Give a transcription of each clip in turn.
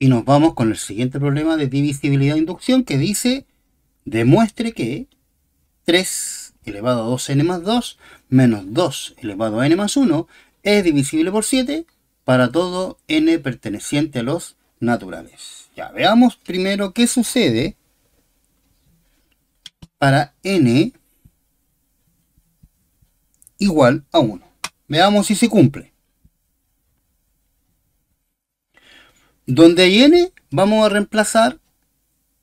Y nos vamos con el siguiente problema de divisibilidad de inducción que dice, demuestre que 3 elevado a 2n más 2 menos 2 elevado a n más 1 es divisible por 7 para todo n perteneciente a los naturales. Ya, veamos primero qué sucede para n igual a 1. Veamos si se cumple. Donde hay n, vamos a reemplazar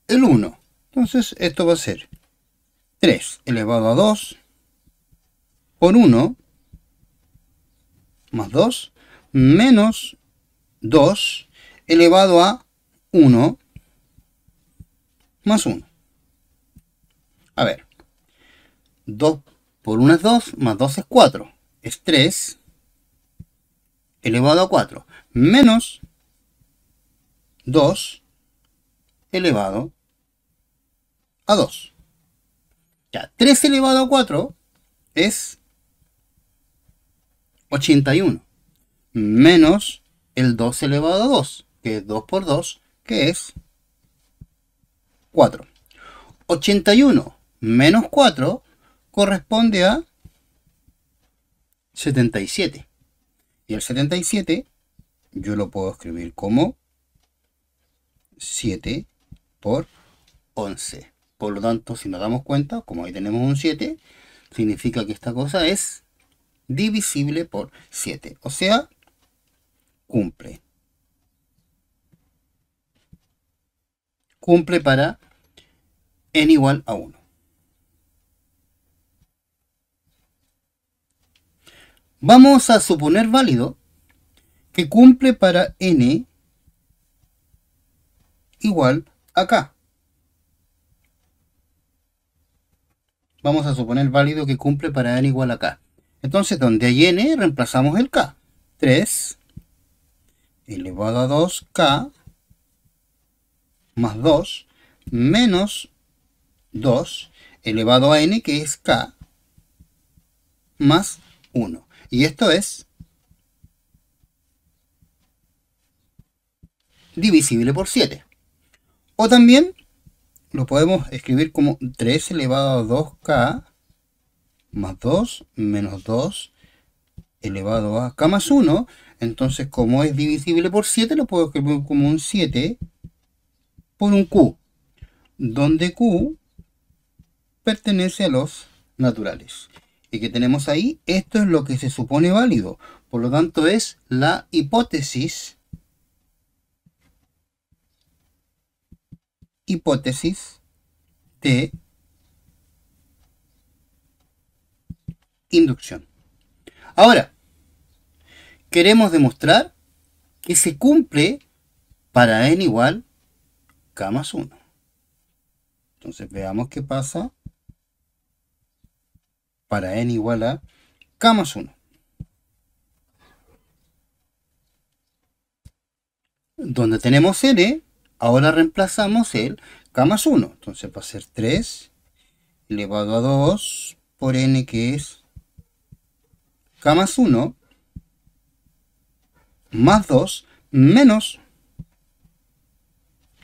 el 1. Entonces esto va a ser 3 elevado a 2 por 1 más 2 menos 2 elevado a 1 más 1. A ver, 2 por 1 es 2, más 2 es 4, es 3 elevado a 4, menos 2 elevado a 2. Ya, 3 elevado a 4 es 81. Menos el 2 elevado a 2, que es 2 por 2, que es 4. 81 menos 4 corresponde a 77. Y el 77 yo lo puedo escribir como 7 por 11. Por lo tanto, si nos damos cuenta, como ahí tenemos un 7, significa que esta cosa es divisible por 7. O sea, cumple. Cumple para n igual a 1. Vamos a suponer válido que cumple para n igual acá. Vamos a suponer válido que cumple para n igual a k. Entonces, donde hay n, reemplazamos el k. 3 elevado a 2k más 2 menos 2 elevado a n, que es k, más 1. Y esto es divisible por 7. O también lo podemos escribir como 3 elevado a 2k más 2 menos 2 elevado a k más 1. Entonces, como es divisible por 7, lo puedo escribir como un 7 por un q, donde q pertenece a los naturales. Y que tenemos ahí, esto es lo que se supone válido. Por lo tanto, es la hipótesis hipótesis de inducción. Ahora, queremos demostrar que se cumple para n igual k más 1. Entonces veamos qué pasa para n igual a k más 1. Donde tenemos n Ahora reemplazamos el k más 1. Entonces va a ser 3 elevado a 2 por n que es k más 1 más 2 menos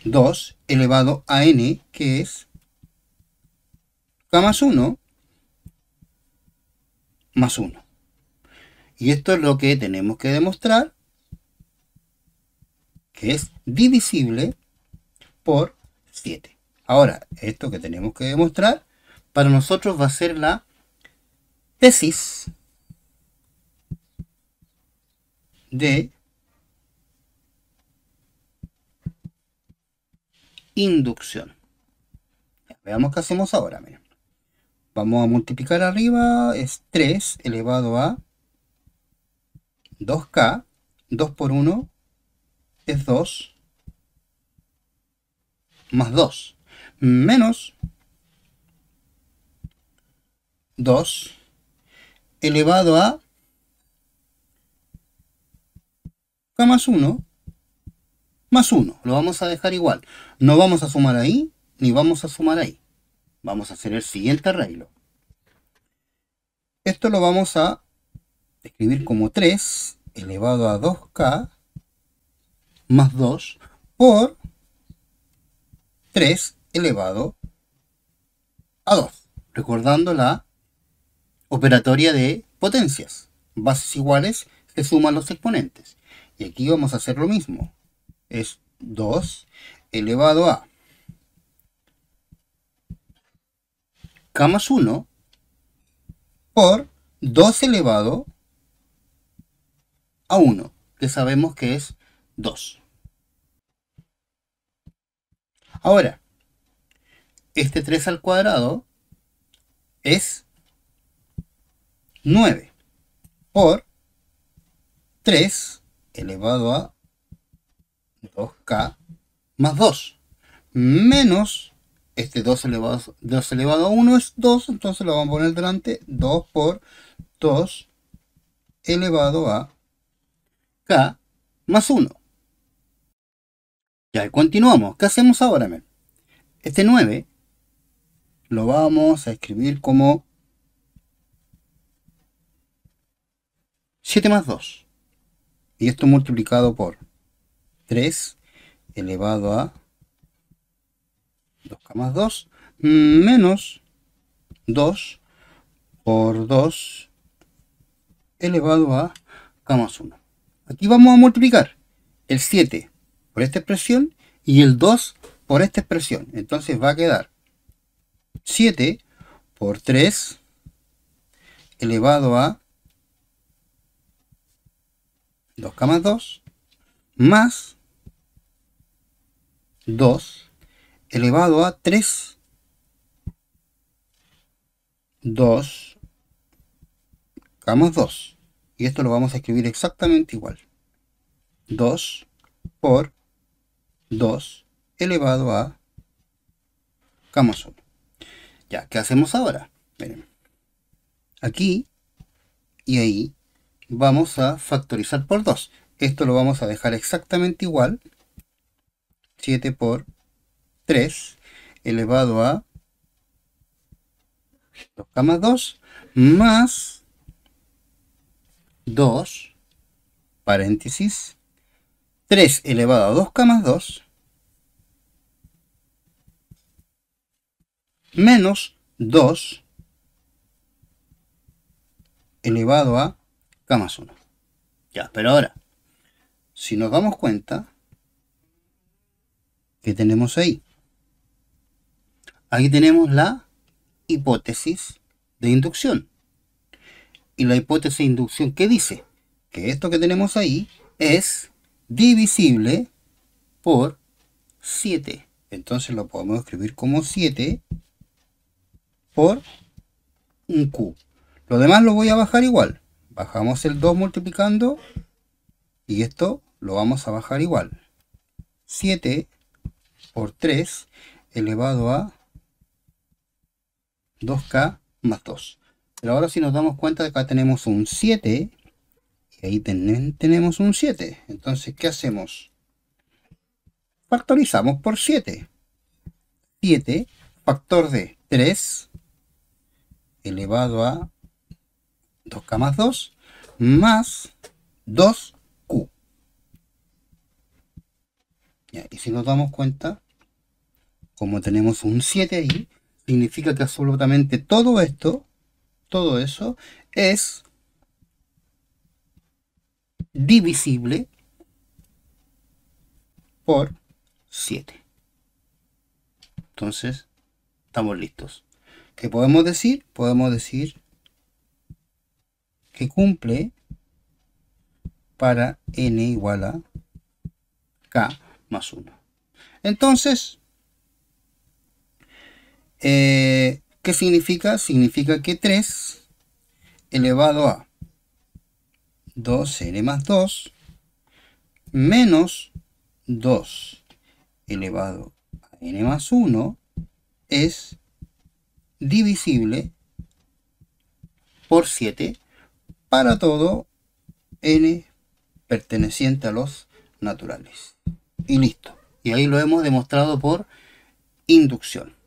2 elevado a n que es k más 1 más 1. Y esto es lo que tenemos que demostrar, que es divisible por 7. Ahora, esto que tenemos que demostrar, para nosotros va a ser la tesis de inducción. Veamos qué hacemos ahora. Vamos a multiplicar arriba, es 3 elevado a 2k, 2 por 1 es 2, más 2 menos 2 elevado a k más 1 más 1. Lo vamos a dejar igual. No vamos a sumar ahí ni vamos a sumar ahí. Vamos a hacer el siguiente arreglo. Esto lo vamos a escribir como 3 elevado a 2k más 2 por 3 elevado a 2. Recordando la operatoria de potencias. Bases iguales se suman los exponentes. Y aquí vamos a hacer lo mismo. Es 2 elevado a k más 1 por 2 elevado a 1, que sabemos que es 2. Ahora, este 3 al cuadrado es 9 por 3 elevado a 2k más 2 menos este 2 elevado, 2 elevado a 1 es 2, entonces lo vamos a poner delante 2 por 2 elevado a k más 1. Ya, continuamos. ¿Qué hacemos ahora? Este 9 lo vamos a escribir como 7 más 2. Y esto multiplicado por 3 elevado a 2K más 2 menos 2 por 2 elevado a K más 1. Aquí vamos a multiplicar el 7 por esta expresión y el 2 por esta expresión. Entonces va a quedar 7 por 3 elevado a 2 más 2 elevado a 3 2 2 y esto lo vamos a escribir exactamente igual 2 por 2 elevado a gamma sub. Ya, ¿qué hacemos ahora? Miren, aquí y ahí vamos a factorizar por 2. Esto lo vamos a dejar exactamente igual. 7 por 3 elevado a 2 gamma 2 más 2 paréntesis 3 elevado a 2 k más 2 menos 2 elevado a k más 1. Ya, pero ahora, si nos damos cuenta, ¿qué tenemos ahí? Aquí tenemos la hipótesis de inducción. Y la hipótesis de inducción, ¿qué dice? Que esto que tenemos ahí es divisible por 7. Entonces lo podemos escribir como 7 por un Q. Lo demás lo voy a bajar igual. Bajamos el 2 multiplicando y esto lo vamos a bajar igual. 7 por 3 elevado a 2K más 2. Pero ahora si nos damos cuenta de acá tenemos un 7 y ahí tenemos un 7. Entonces, ¿qué hacemos? Factorizamos por 7. 7 factor de 3 elevado a 2K más 2 más 2Q. Ya, y si nos damos cuenta, como tenemos un 7 ahí, significa que absolutamente todo esto, todo eso, es divisible por 7. Entonces, estamos listos. ¿Qué podemos decir? Podemos decir que cumple para n igual a k más 1. Entonces, eh, ¿qué significa? Significa que 3 elevado a 2 n más 2 menos 2 elevado a n más 1 es divisible por 7 para todo n perteneciente a los naturales. Y listo. Y ahí lo hemos demostrado por inducción.